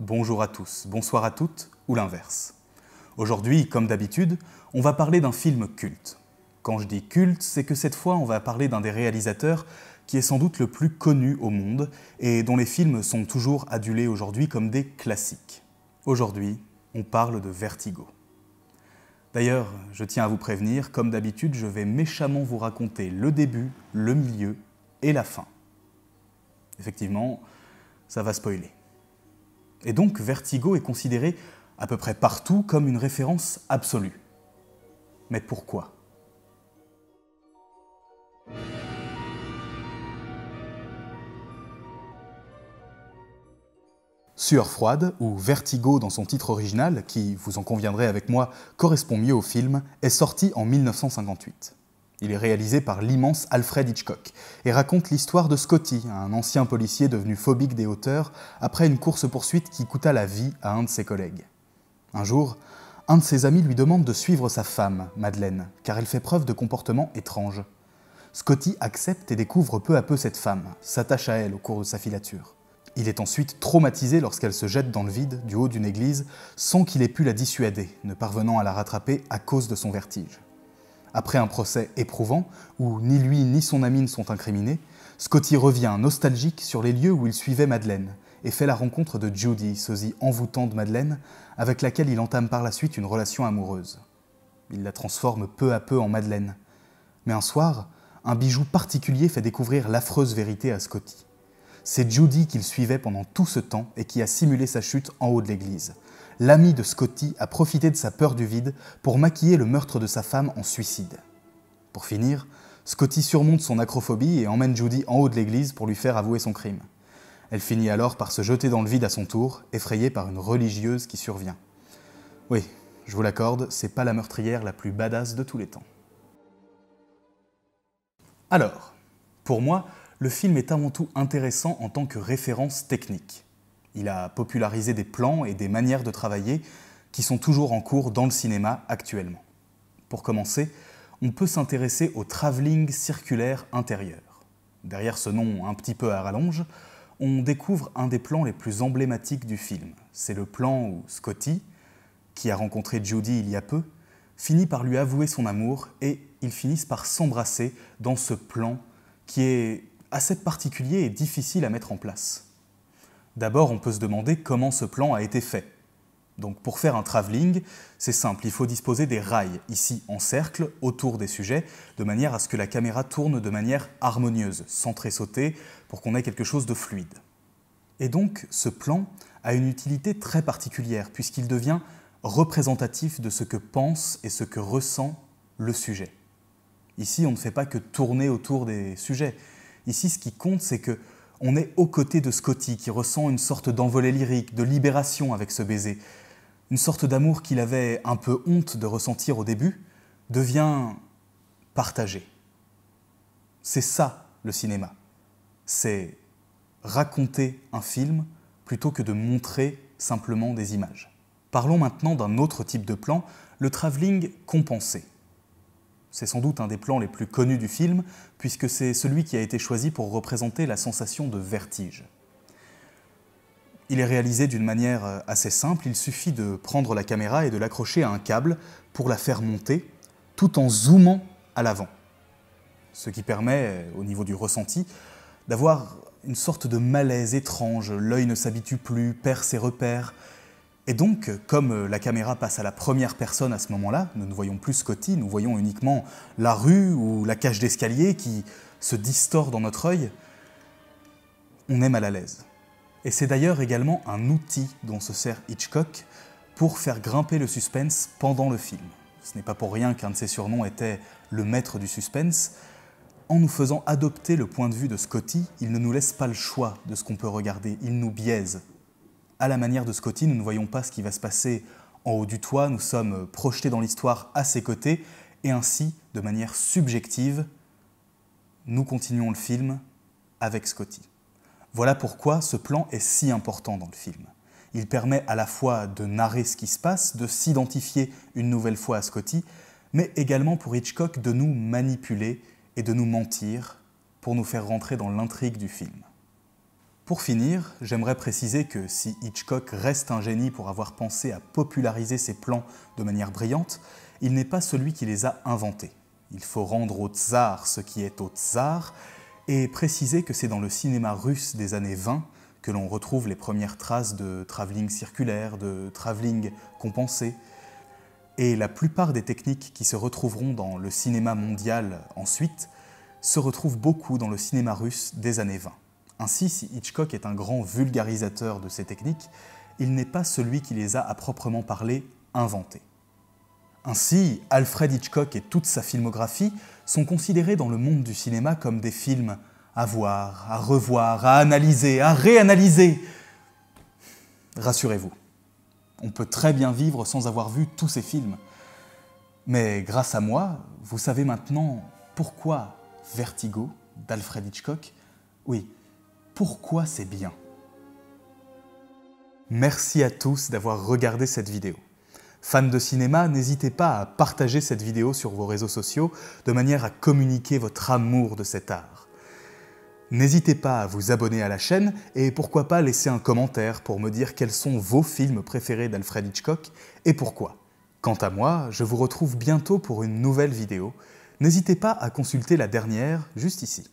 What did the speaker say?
bonjour à tous, bonsoir à toutes, ou l'inverse. Aujourd'hui, comme d'habitude, on va parler d'un film culte. Quand je dis culte, c'est que cette fois, on va parler d'un des réalisateurs qui est sans doute le plus connu au monde et dont les films sont toujours adulés aujourd'hui comme des classiques. Aujourd'hui, on parle de Vertigo. D'ailleurs, je tiens à vous prévenir, comme d'habitude, je vais méchamment vous raconter le début, le milieu et la fin. Effectivement, ça va spoiler. Et donc Vertigo est considéré à peu près partout comme une référence absolue. Mais pourquoi Sueur froide, ou Vertigo dans son titre original, qui, vous en conviendrez avec moi, correspond mieux au film, est sorti en 1958. Il est réalisé par l'immense Alfred Hitchcock et raconte l'histoire de Scotty, un ancien policier devenu phobique des hauteurs après une course-poursuite qui coûta la vie à un de ses collègues. Un jour, un de ses amis lui demande de suivre sa femme, Madeleine, car elle fait preuve de comportements étranges. Scotty accepte et découvre peu à peu cette femme, s'attache à elle au cours de sa filature. Il est ensuite traumatisé lorsqu'elle se jette dans le vide du haut d'une église sans qu'il ait pu la dissuader, ne parvenant à la rattraper à cause de son vertige. Après un procès éprouvant, où ni lui ni son ami ne sont incriminés, Scotty revient nostalgique sur les lieux où il suivait Madeleine et fait la rencontre de Judy, sosie envoûtante de Madeleine, avec laquelle il entame par la suite une relation amoureuse. Il la transforme peu à peu en Madeleine. Mais un soir, un bijou particulier fait découvrir l'affreuse vérité à Scotty. C'est Judy qu'il suivait pendant tout ce temps et qui a simulé sa chute en haut de l'église, l'ami de Scotty a profité de sa peur du vide pour maquiller le meurtre de sa femme en suicide. Pour finir, Scotty surmonte son acrophobie et emmène Judy en haut de l'église pour lui faire avouer son crime. Elle finit alors par se jeter dans le vide à son tour, effrayée par une religieuse qui survient. Oui, je vous l'accorde, c'est pas la meurtrière la plus badass de tous les temps. Alors, pour moi, le film est avant tout intéressant en tant que référence technique. Il a popularisé des plans et des manières de travailler qui sont toujours en cours dans le cinéma actuellement. Pour commencer, on peut s'intéresser au travelling circulaire intérieur. Derrière ce nom un petit peu à rallonge, on découvre un des plans les plus emblématiques du film. C'est le plan où Scotty, qui a rencontré Judy il y a peu, finit par lui avouer son amour et ils finissent par s'embrasser dans ce plan qui est assez particulier et difficile à mettre en place. D'abord, on peut se demander comment ce plan a été fait. Donc pour faire un travelling, c'est simple, il faut disposer des rails, ici en cercle, autour des sujets, de manière à ce que la caméra tourne de manière harmonieuse, sans tressauter, pour qu'on ait quelque chose de fluide. Et donc ce plan a une utilité très particulière, puisqu'il devient représentatif de ce que pense et ce que ressent le sujet. Ici, on ne fait pas que tourner autour des sujets. Ici, ce qui compte, c'est que on est aux côtés de Scotty qui ressent une sorte d'envolée lyrique, de libération avec ce baiser. Une sorte d'amour qu'il avait un peu honte de ressentir au début devient partagé. C'est ça le cinéma. C'est raconter un film plutôt que de montrer simplement des images. Parlons maintenant d'un autre type de plan, le travelling compensé. C'est sans doute un des plans les plus connus du film, puisque c'est celui qui a été choisi pour représenter la sensation de vertige. Il est réalisé d'une manière euh, assez simple, il suffit de prendre la caméra et de l'accrocher à un câble pour la faire monter, tout en zoomant à l'avant. Ce qui permet, euh, au niveau du ressenti, d'avoir une sorte de malaise étrange, l'œil ne s'habitue plus, perd ses repères, et donc, comme euh, la caméra passe à la première personne à ce moment-là, nous ne voyons plus Scotty, nous voyons uniquement la rue ou la cage d'escalier qui se distord dans notre œil, on est mal à l'aise. Et c'est d'ailleurs également un outil dont se sert Hitchcock pour faire grimper le suspense pendant le film. Ce n'est pas pour rien qu'un de ses surnoms était le maître du suspense. En nous faisant adopter le point de vue de Scotty, il ne nous laisse pas le choix de ce qu'on peut regarder, il nous biaise à la manière de Scotty, nous ne voyons pas ce qui va se passer en haut du toit, nous sommes projetés dans l'histoire à ses côtés, et ainsi, de manière subjective, nous continuons le film avec Scotty. Voilà pourquoi ce plan est si important dans le film. Il permet à la fois de narrer ce qui se passe, de s'identifier une nouvelle fois à Scotty, mais également pour Hitchcock de nous manipuler et de nous mentir pour nous faire rentrer dans l'intrigue du film. Pour finir, j'aimerais préciser que si Hitchcock reste un génie pour avoir pensé à populariser ses plans de manière brillante, il n'est pas celui qui les a inventés. Il faut rendre au tsar ce qui est au tsar, et préciser que c'est dans le cinéma russe des années 20 que l'on retrouve les premières traces de travelling circulaire, de travelling compensé, et la plupart des techniques qui se retrouveront dans le cinéma mondial ensuite se retrouvent beaucoup dans le cinéma russe des années 20. Ainsi, si Hitchcock est un grand vulgarisateur de ces techniques, il n'est pas celui qui les a à proprement parler inventées. Ainsi, Alfred Hitchcock et toute sa filmographie sont considérés dans le monde du cinéma comme des films à voir, à revoir, à analyser, à réanalyser. Rassurez-vous, on peut très bien vivre sans avoir vu tous ces films. Mais grâce à moi, vous savez maintenant pourquoi Vertigo d'Alfred Hitchcock, oui, pourquoi c'est bien. Merci à tous d'avoir regardé cette vidéo. Fans de cinéma, n'hésitez pas à partager cette vidéo sur vos réseaux sociaux de manière à communiquer votre amour de cet art. N'hésitez pas à vous abonner à la chaîne et pourquoi pas laisser un commentaire pour me dire quels sont vos films préférés d'Alfred Hitchcock et pourquoi. Quant à moi, je vous retrouve bientôt pour une nouvelle vidéo. N'hésitez pas à consulter la dernière juste ici.